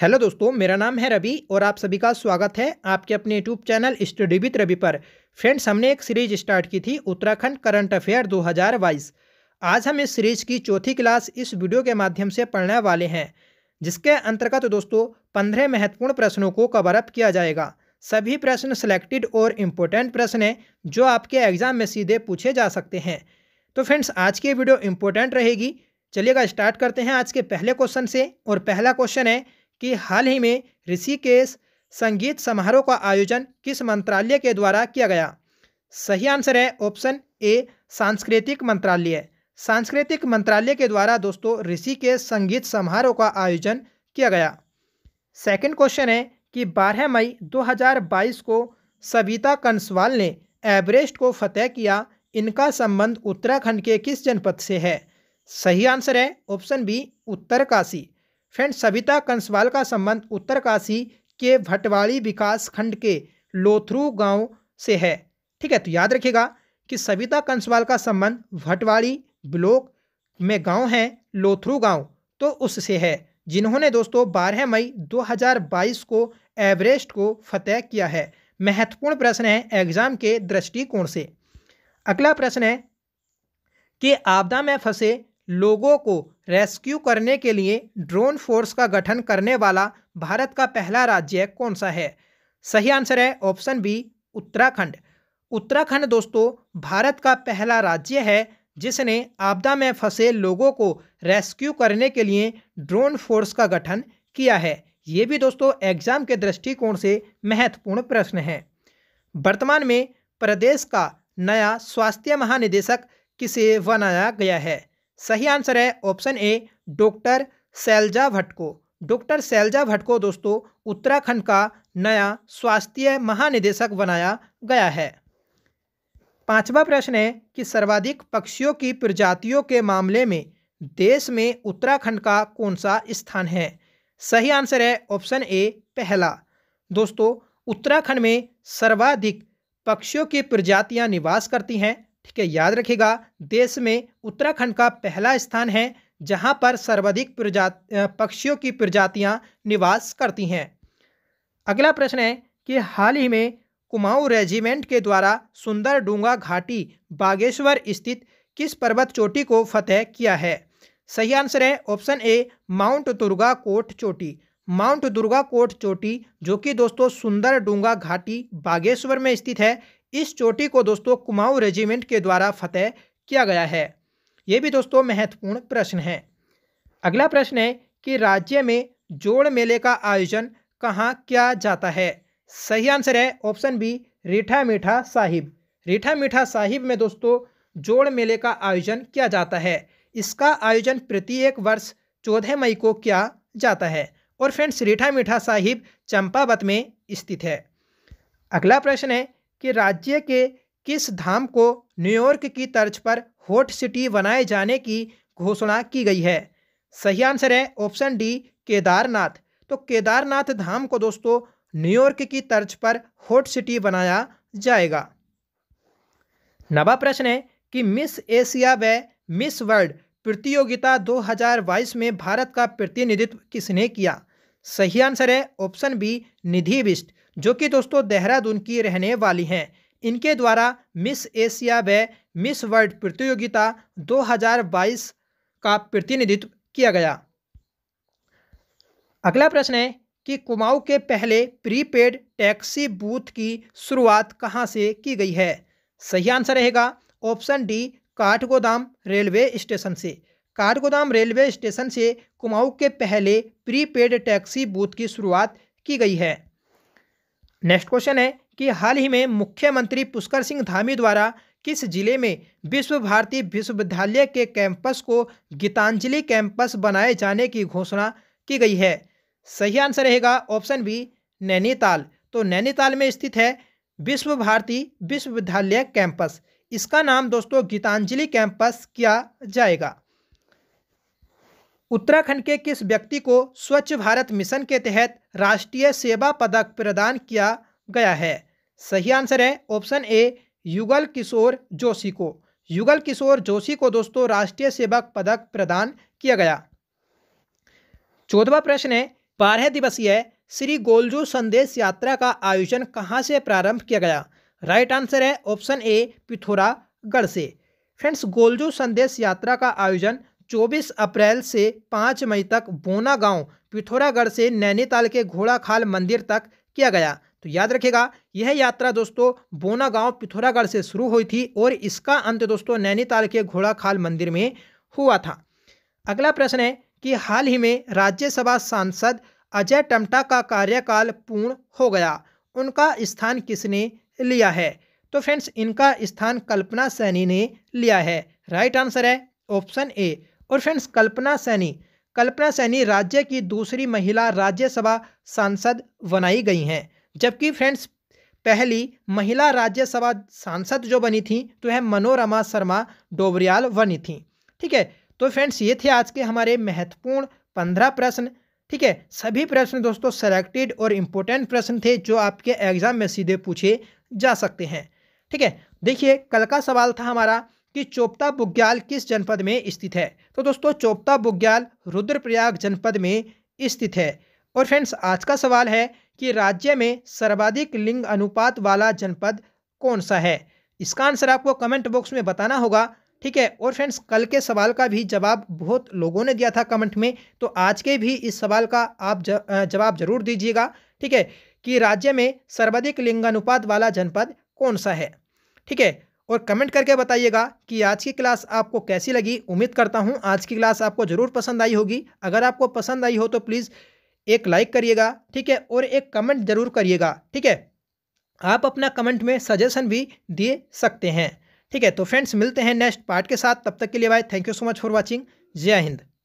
hello दोस्तों मेरा नाम है रवि और आप सभी का स्वागत है आपके अपने YouTube channel study with Ravi पर फ्रेंड्स हमने एक सीरीज स्टार्ट की थी उत्तराखंड करंट अफेयर 2022 आज हम इस सीरीज की चौथी क्लास इस वीडियो के माध्यम से पढ़ने वाले हैं जिसके अंतर्गत तो दोस्तों पंद्रह महत्वपूर्ण प्रश्नों को कवरअप किया जाएगा सभी प्रश्न सेलेक्टेड और इम्पोर्टेंट प्रश्न हैं जो आपके एग्जाम में सीधे पूछे जा सकते हैं तो फ्रेंड्स आज की वीडियो इम्पोर्टेंट रहेगी चलिएगा स्टार्ट करते हैं आज के पहले क्वेश्चन से और पहला क्वेश्चन है कि हाल ही में ऋषिकेश संगीत समारोह का आयोजन किस मंत्रालय के द्वारा किया गया सही आंसर है ऑप्शन ए सांस्कृतिक मंत्रालय सांस्कृतिक मंत्रालय के द्वारा दोस्तों ऋषिकेश संगीत समारोह का आयोजन किया गया सेकंड क्वेश्चन है कि 12 मई 2022 को सविता कंसवाल ने एवरेस्ट को फतेह किया इनका संबंध उत्तराखंड के किस जनपद से है सही आंसर है option B Uttarkashi friend Savita Kanswal का संबंध उत्तरकाशी के भटवाड़ी विकास खंड के लोथरू गांव से है ठीक है तो याद रखिएगा कि सविता कंसवाल का संबंध भटवाड़ी ब्लॉक में गांव है लोथरू गांव तो उससे है जिन्होंने दोस्तों 12 मई 2022 को एवरेस्ट को फतेह किया है महत्वपूर्ण प्रश्न है एग्जाम के दृष्टिकोण से अगला प्रश्न है कि आपदा में फंसे लोगों को रेस्क्यू करने के लिए ड्रोन फोर्स का गठन करने वाला भारत का पहला राज्य कौन सा है सही आंसर है ऑप्शन बी उत्तराखंड उत्तराखंड दोस्तों भारत का पहला राज्य है जिसने आपदा में फंसे लोगों को रेस्क्यू करने के लिए ड्रोन फोर्स का गठन किया है ये भी दोस्तों एग्जाम के दृष्टिकोण से महत्वपूर्ण प्रश्न है वर्तमान में प्रदेश का नया स्वास्थ्य महानिदेशक किसे बनाया गया है सही आंसर है option A doctor Sailja Bhatto doctor Sailja Bhatto दोस्तों उत्तराखंड का नया स्वास्थ्य महानिदेशक बनाया गया है पांचवा प्रश्न है कि सर्वाधिक पक्षियों की प्रजातियों के मामले में देश में उत्तराखंड का कौन सा स्थान है सही आंसर है ऑप्शन ए पहला दोस्तों उत्तराखंड में सर्वाधिक पक्षियों की प्रजातियां निवास करती हैं ठीक है याद रखिएगा देश में उत्तराखंड का पहला स्थान है जहां पर सर्वाधिक प्रजा पक्षियों की प्रजातियां निवास करती हैं अगला प्रश्न है कि हाल ही में कुमाऊं रेजिमेंट के द्वारा सुंदर डूंगा घाटी बागेश्वर स्थित किस पर्वत चोटी को फतेह किया है सही आंसर है option A mount Durga Kot चोटी माउंट दुर्गा कोट चोटी जो कि दोस्तों सुंदर डूंगा घाटी बागेश्वर में स्थित है इस चोटी को दोस्तों कुमाऊं रेजिमेंट के द्वारा फतेह किया गया है ये भी दोस्तों महत्वपूर्ण प्रश्न है अगला प्रश्न है कि राज्य में जोड़ मेले का आयोजन कहाँ किया जाता है सही आंसर है ऑप्शन बी रीठा मीठा साहिब रीठा मीठा साहिब में दोस्तों जोड़ मेले का आयोजन किया जाता है इसका आयोजन प्रत्येक वर्ष चौदह मई को किया जाता है और फ्रेंड्स रीठा मीठा साहिब चंपावत में स्थित है अगला प्रश्न है कि राज्य के किस धाम को न्यूयॉर्क की तर्ज पर हॉट सिटी बनाए जाने की घोषणा की गई है सही आंसर है ऑप्शन डी केदारनाथ तो केदारनाथ धाम को दोस्तों न्यूयॉर्क की तर्ज पर हॉट सिटी बनाया जाएगा नवा प्रश्न है कि मिस एशिया व मिस वर्ल्ड प्रतियोगिता 2022 में भारत का प्रतिनिधित्व किसने किया सही आंसर है ऑप्शन बी निधि विष्ट जो कि दोस्तों देहरादून की रहने वाली हैं इनके द्वारा मिस एशिया व मिस वर्ल्ड प्रतियोगिता 2022 का प्रतिनिधित्व किया गया अगला प्रश्न है कि कुमाऊं के पहले प्रीपेड टैक्सी बूथ की शुरुआत कहां से की गई है सही आंसर रहेगा option D Kathgodam railway station से काठगोदाम रेलवे स्टेशन से कुमाऊं के पहले प्रीपेड टैक्सी बूथ की शुरुआत की गई है नेक्स्ट क्वेश्चन है कि हाल ही में मुख्यमंत्री पुष्कर सिंह धामी द्वारा किस जिले में विश्व भारती विश्वविद्यालय के कैंपस को गीतांजलि कैंपस बनाए जाने की घोषणा की गई है सही आंसर रहेगा ऑप्शन बी नैनीताल तो नैनीताल में स्थित है विश्व भारती विश्वविद्यालय कैंपस इसका नाम दोस्तों गीतांजलि कैंपस किया जाएगा उत्तराखंड के किस व्यक्ति को स्वच्छ भारत मिशन के तहत राष्ट्रीय सेवा पदक प्रदान किया गया है सही आंसर है ऑप्शन ए युगल किशोर जोशी को युगल किशोर जोशी को दोस्तों राष्ट्रीय सेवक पदक प्रदान किया गया चौदवा प्रश्न है बारह दिवसीय श्री गोलजू संदेश यात्रा का आयोजन कहाँ से प्रारंभ किया गया राइट आंसर है ऑप्शन ए पिथौरागढ़ से फ्रेंड्स गोलजू संदेश यात्रा का आयोजन 24 अप्रैल से 5 मई तक बोना गांव पिथौरागढ़ से नैनीताल के घोड़ाखाल मंदिर तक किया गया तो याद रखेगा यह यात्रा दोस्तों बोना गांव पिथौरागढ़ से शुरू हुई थी और इसका अंत दोस्तों नैनीताल के घोड़ाखाल मंदिर में हुआ था अगला प्रश्न है कि हाल ही में राज्यसभा सांसद अजय टमटा का कार्यकाल पूर्ण हो गया उनका स्थान किसने लिया है तो फ्रेंड्स इनका स्थान कल्पना सैनी ने लिया है राइट आंसर है ऑप्शन ए और फ्रेंड्स कल्पना सैनी कल्पना सैनी राज्य की दूसरी महिला राज्यसभा सांसद बनाई गई हैं जबकि फ्रेंड्स पहली महिला राज्यसभा सांसद जो बनी थी तो है मनोरमा शर्मा डोबरियाल बनी थी ठीक है तो फ्रेंड्स ये थे आज के हमारे महत्वपूर्ण पंद्रह प्रश्न ठीक है सभी प्रश्न दोस्तों सेलेक्टेड और इम्पोर्टेंट प्रश्न थे जो आपके एग्जाम में सीधे पूछे जा सकते हैं ठीक है देखिए कल का सवाल था हमारा कि चोपता बुग्याल किस जनपद में स्थित है तो दोस्तों चोपता बुग्याल रुद्रप्रयाग जनपद में स्थित है और फ्रेंड्स आज का सवाल है कि राज्य में सर्वाधिक लिंग अनुपात वाला जनपद कौन सा है इसका आंसर आपको कमेंट बॉक्स में बताना होगा ठीक है और फ्रेंड्स कल के सवाल का भी जवाब बहुत लोगों ने दिया था कमेंट में तो आज के भी इस सवाल का आप जवाब जरूर दीजिएगा ठीक है कि राज्य में सर्वाधिक लिंगानुपात वाला जनपद कौन सा है ठीक है और कमेंट करके बताइएगा कि आज की क्लास आपको कैसी लगी उम्मीद करता हूँ आज की क्लास आपको ज़रूर पसंद आई होगी अगर आपको पसंद आई हो तो प्लीज़ एक लाइक करिएगा ठीक है और एक कमेंट ज़रूर करिएगा ठीक है आप अपना कमेंट में सजेशन भी दे सकते हैं ठीक है तो फ्रेंड्स मिलते हैं नेक्स्ट पार्ट के साथ तब तक के लिए bye thank you so much for watching जय हिंद